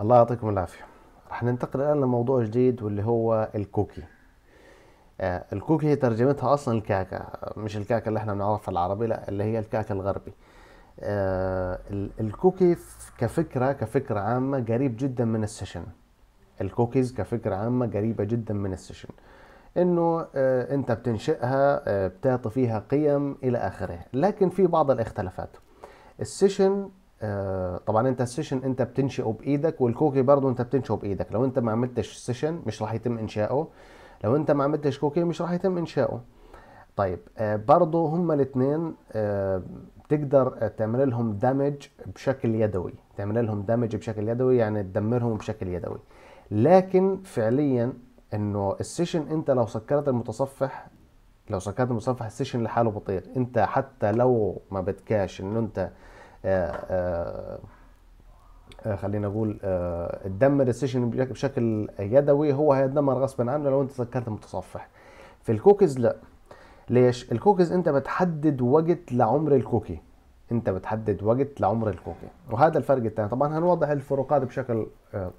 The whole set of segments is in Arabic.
الله يعطيكم العافية رح ننتقل الآن لموضوع جديد واللي هو الكوكي آه الكوكي هي ترجمتها أصلا الكعكة مش الكعكة اللي احنا بنعرفها العربي لا اللي هي الكعكة الغربي آه الكوكي كفكرة كفكرة عامة قريب جدا من السيشن الكوكيز كفكرة عامة قريبة جدا من السيشن انه آه انت بتنشئها آه بتعطي فيها قيم الى اخره لكن في بعض الاختلافات السيشن آه، طبعا انت السيشن انت بتنشئه بايدك والكوكي برضه انت بتنشئه بايدك لو انت ما عملتش سيشن مش راح يتم انشائه لو انت ما عملتش كوكي مش راح يتم انشائه طيب آه، برضه هما الاثنين آه، بتقدر تعمل لهم دامج بشكل يدوي تعمل لهم دامج بشكل يدوي يعني تدمرهم بشكل يدوي لكن فعليا انه السيشن انت لو سكرت المتصفح لو سكرت المتصفح السيشن لحاله بطير انت حتى لو ما بدكاش انه انت آه، آه، آه، خلينا نقول تدمر السيشن بشكل يدوي هو هيتدمر غصبا عنه لو انت سكرت متصفح في الكوكيز لا ليش الكوكيز انت بتحدد وقت لعمر الكوكي انت بتحدد وقت لعمر الكوكي وهذا الفرق الثاني طبعا هنوضح الفروقات بشكل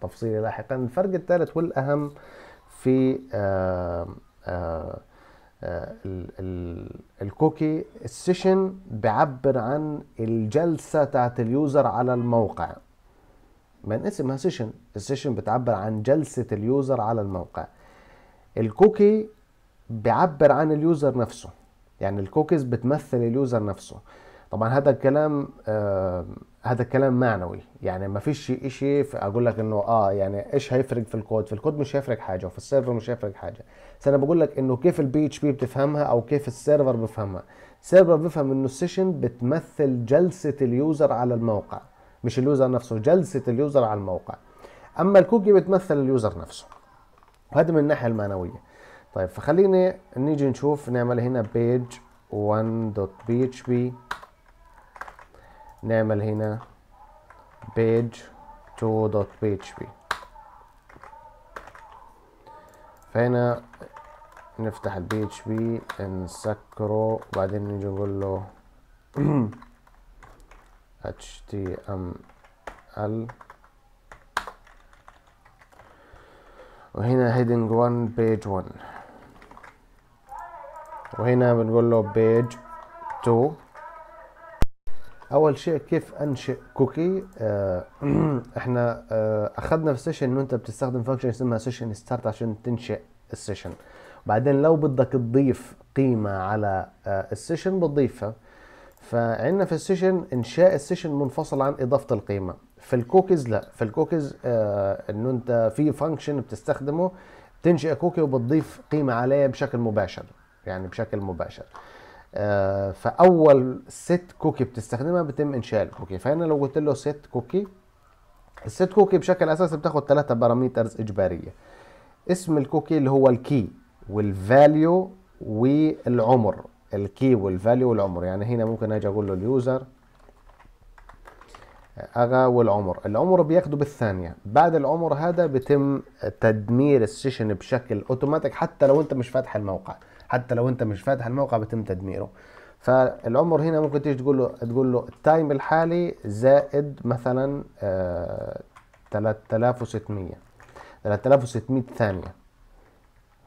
تفصيلي لاحقا الفرق الثالث والاهم في آآ آآ آه، الكوكي السيشن بيعبر عن الجلسة تاعت اليوزر على الموقع من اسمها سيشن السيشن بتعبر عن جلسة اليوزر على الموقع الكوكي بيعبر عن اليوزر نفسه يعني الكوكيز بتمثل اليوزر نفسه طبعا هذا الكلام آه هذا الكلام معنوي يعني ما فيش شيء اقول لك انه اه يعني ايش هيفرق في الكود في الكود مش هيفرق حاجه وفي السيرفر مش هيفرق حاجه بس انا بقول لك انه كيف البي اتش بي بتفهمها او كيف السيرفر بيفهمها السيرفر بيفهم انه السيشن بتمثل جلسه اليوزر على الموقع مش اليوزر نفسه جلسه اليوزر على الموقع اما الكوكي بتمثل اليوزر نفسه وهذا من الناحيه المعنويه طيب فخليني نيجي نشوف نعمل هنا بيج 1.php نعمل هنا page 2.php فهنا نفتح ال php نسكره وبعدين نجي نقول له html وهنا heading 1 page 1 وهنا بنقول له page 2 اول شيء كيف انشئ كوكي آه احنا آه اخذنا في السيشن انه انت بتستخدم فانكشن اسمها سيشن ستارت عشان تنشئ السيشن بعدين لو بدك تضيف قيمه على آه السيشن بتضيفها فعندنا في السيشن انشاء السيشن منفصل عن اضافه القيمه في الكوكيز لا في الكوكيز آه انه انت في فانكشن بتستخدمه تنشئ كوكي وبتضيف قيمه عليه بشكل مباشر يعني بشكل مباشر آه، فاول ست كوكي بتستخدمها بيتم انشاء الكوكي فهنا لو قلت له ست كوكي الست كوكي بشكل اساسي بتاخد ثلاثة باراميترز اجباريه اسم الكوكي اللي هو الكي والفاليو والعمر الكي والفاليو والعمر يعني هنا ممكن اجي اقول له اليوزر آه، اغا والعمر العمر بياخده بالثانيه بعد العمر هذا بيتم تدمير السيشن بشكل اوتوماتيك حتى لو انت مش فاتح الموقع حتى لو انت مش فاتح الموقع بتم تدميره فالعمر هنا ممكن تيجي تقول له تقول له التايم الحالي زائد مثلا 3600 آه، 3600 ثانيه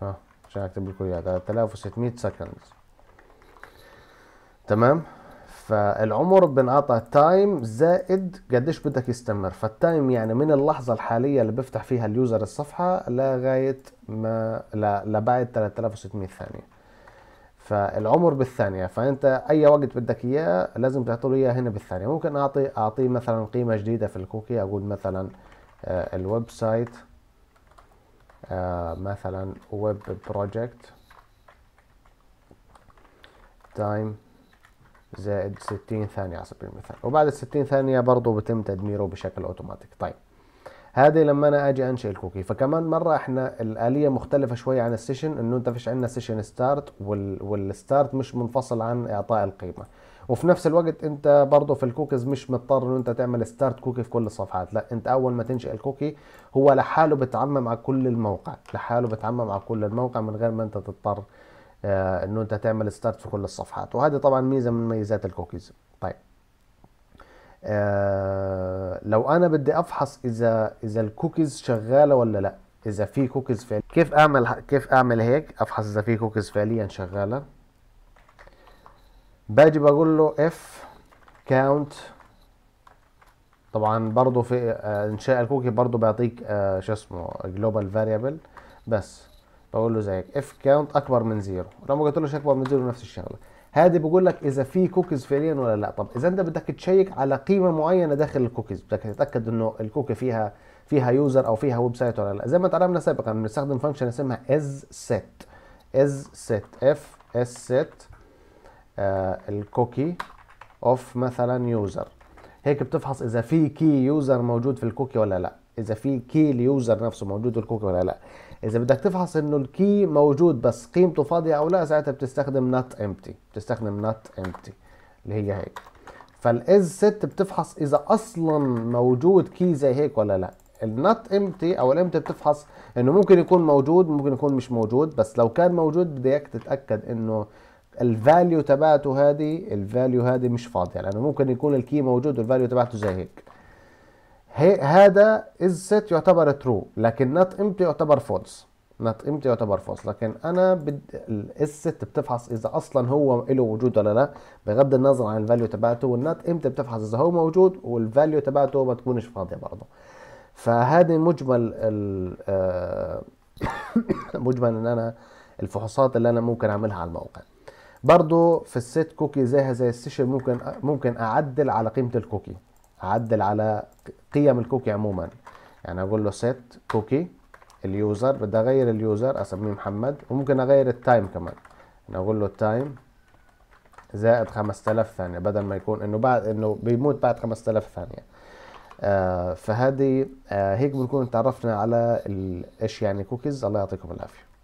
ها عشان اكتب لكم اياها 3600 سكند تمام فالعمر بنعطى تايم زائد قديش بدك يستمر فالتايم يعني من اللحظه الحاليه اللي بيفتح فيها اليوزر الصفحه لغايه ما لبعد 3600 ثانيه فالعمر بالثانيه فانت اي وقت بدك اياه لازم تعطيه اياه هنا بالثانيه ممكن اعطي اعطيه مثلا قيمه جديده في الكوكي اقول مثلا آه، الويب سايت آه، مثلا ويب بروجكت تايم زائد 60 ثانية على سبيل المثال وبعد ال 60 ثانية برضه بتم تدميره بشكل اوتوماتيك طيب هذه لما انا اجي انشئ الكوكي فكمان مرة احنا الآلية مختلفة شوية عن السيشن انه انت فيش عندنا سيشن ستارت والستارت مش منفصل عن اعطاء القيمة وفي نفس الوقت انت برضه في الكوكيز مش مضطر ان انت تعمل ستارت كوكي في كل الصفحات لا انت اول ما تنشئ الكوكي هو لحاله بتعمم على كل الموقع لحاله بتعمم على كل الموقع من غير ما انت تضطر آه، انه انت تعمل ستارت في كل الصفحات وهذه طبعا ميزه من ميزات الكوكيز طيب آه لو انا بدي افحص اذا اذا الكوكيز شغاله ولا لا اذا في كوكيز فعليا كيف اعمل كيف اعمل هيك افحص اذا في كوكيز فعليا شغاله باجي بقول له اف كاونت طبعا برضه في آه، انشاء الكوكي برضه بيعطيك آه، شو اسمه جلوبال فاريبل بس بقول له زيك اف كاونت اكبر من زيرو لو ما قلت له اكبر من زيرو نفس الشغله هذه بقول لك اذا في كوكيز فعليا ولا لا طب اذا انت بدك تشيك على قيمه معينه داخل الكوكيز بدك تتاكد انه الكوكي فيها فيها يوزر او فيها ويب سايت ولا لا زي ما تعلمنا سابقا بنستخدم فانكشن اسمها از سيت از سيت اف اس سيت الكوكي اوف مثلا يوزر هيك بتفحص اذا في كي يوزر موجود في الكوكي ولا لا اذا في كي اليوزر نفسه موجود الكوكي ولا لا اذا بدك تفحص انه الكي موجود بس قيمته فاضيه او لا ساعتها بتستخدم نوت امتي بتستخدم نوت امتي اللي هي هيك فالاز ست بتفحص اذا اصلا موجود كي زي هيك ولا لا النوت امتي او الامتي بتفحص انه ممكن يكون موجود ممكن يكون مش موجود بس لو كان موجود بدي اياك تتاكد انه الفاليو تبعته هذه الفاليو هذه مش فاضيه لانه يعني ممكن يكون الكي موجود والفاليو تبعته زي هيك هذا از ست يعتبر ترو لكن not امتي يعتبر فولس not امتي يعتبر فولس لكن انا بد... الاس ست بتفحص اذا اصلا هو له وجود ولا لا بغض النظر عن الفاليو تبعته والنوت امتي بتفحص اذا هو موجود والفاليو تبعته ما تكونش فاضيه برضه فهذه مجمل ال... آه، مجمل ان انا الفحوصات اللي انا ممكن اعملها على الموقع برضه في الست كوكي زيها زي السيشن ممكن ممكن اعدل على قيمه الكوكي هعدل على قيم الكوكي عموما يعني اقول له سيت كوكي اليوزر بدي اغير اليوزر اسميه محمد وممكن اغير التايم كمان انا اقول له التايم زائد 5000 ثانيه بدل ما يكون انه بعد انه بيموت بعد 5000 ثانيه آه فهذه آه هيك بنكون تعرفنا على ايش يعني كوكيز الله يعطيكم العافيه